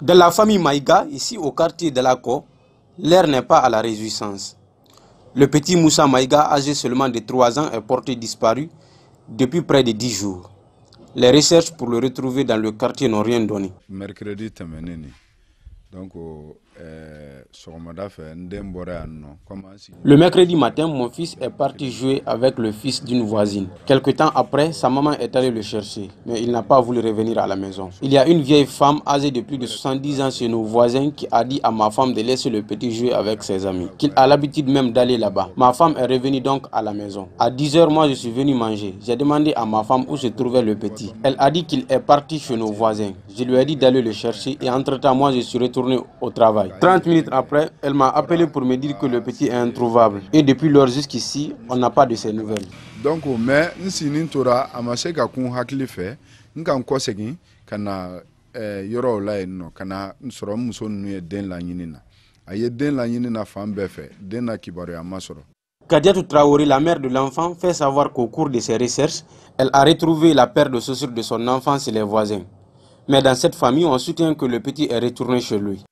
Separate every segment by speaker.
Speaker 1: De la famille Maïga, ici au quartier de la Co, l'air n'est pas à la résistance. Le petit Moussa Maïga, âgé seulement de 3 ans, est porté disparu depuis près de 10 jours. Les recherches pour le retrouver dans le quartier n'ont rien donné.
Speaker 2: Mercredi, donc euh, Le
Speaker 1: mercredi matin, mon fils est parti jouer avec le fils d'une voisine. Quelque temps après, sa maman est allée le chercher, mais il n'a pas voulu revenir à la maison. Il y a une vieille femme âgée de plus de 70 ans chez nos voisins qui a dit à ma femme de laisser le petit jouer avec ses amis, qu'il a l'habitude même d'aller là-bas. Ma femme est revenue donc à la maison. À 10h, moi, je suis venu manger. J'ai demandé à ma femme où se trouvait le petit. Elle a dit qu'il est parti chez nos voisins. Je lui ai dit d'aller le chercher et entre-temps, moi, je suis retourné retourner au travail. 30 minutes après, elle m'a appelé pour me dire que le petit est
Speaker 2: introuvable. Et depuis lors jusqu'ici, on n'a pas de ses nouvelles. Donc, mais nous tora amase ka kun hakili fɛ n kan kɔsegin ka la yen nɔ ka na n sɔrɔ n muso ninnu ye den laɲini na a ye den laɲini na fan bɛɛ fɛ den na kibaruya ma sɔrɔ
Speaker 1: Kadiatou Traoré, la mère de l'enfant, fait savoir qu'au cours de ses recherches, elle a retrouvé la paire de chaussures de son enfant chez les voisins. Mais dans cette famille, on soutient que le petit est retourné chez lui.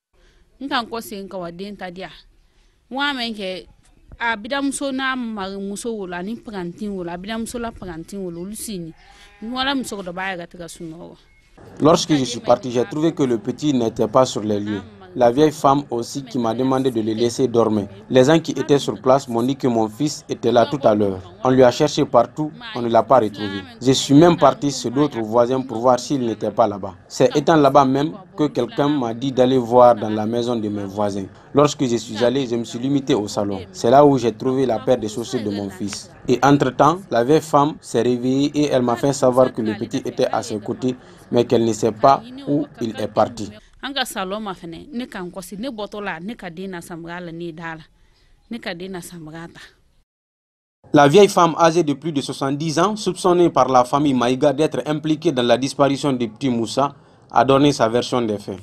Speaker 1: Lorsque je suis parti, j'ai trouvé que le petit n'était pas sur les lieux la vieille femme aussi qui m'a demandé de les laisser dormir. Les gens qui étaient sur place m'ont dit que mon fils était là tout à l'heure. On lui a cherché partout, on ne l'a pas retrouvé. Je suis même parti chez d'autres voisins pour voir s'il n'était pas là-bas. C'est étant là-bas même que quelqu'un m'a dit d'aller voir dans la maison de mes voisins. Lorsque je suis allé, je me suis limité au salon. C'est là où j'ai trouvé la paire de chaussures de mon fils. Et entre-temps, la vieille femme s'est réveillée et elle m'a fait savoir que le petit était à ses côtés, mais qu'elle ne sait pas où il est parti la vieille femme âgée de plus de 70 ans, soupçonnée par la famille Maïga d'être impliquée dans la disparition de Petit Moussa, a donné sa version des faits.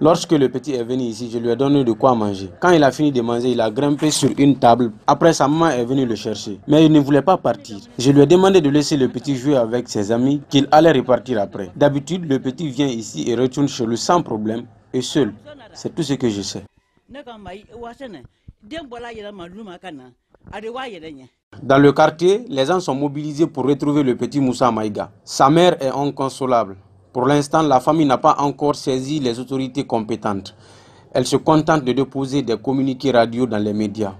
Speaker 1: Lorsque le petit est venu ici, je lui ai donné de quoi manger. Quand il a fini de manger, il a grimpé sur une table. Après, sa maman est venue le chercher. Mais il ne voulait pas partir. Je lui ai demandé de laisser le petit jouer avec ses amis, qu'il allait repartir après. D'habitude, le petit vient ici et retourne chez lui sans problème et seul. C'est tout ce que je sais. Dans le quartier, les gens sont mobilisés pour retrouver le petit Moussa Maïga. Sa mère est inconsolable. Pour l'instant, la famille n'a pas encore saisi les autorités compétentes. Elle se contente de déposer des communiqués radio dans les médias.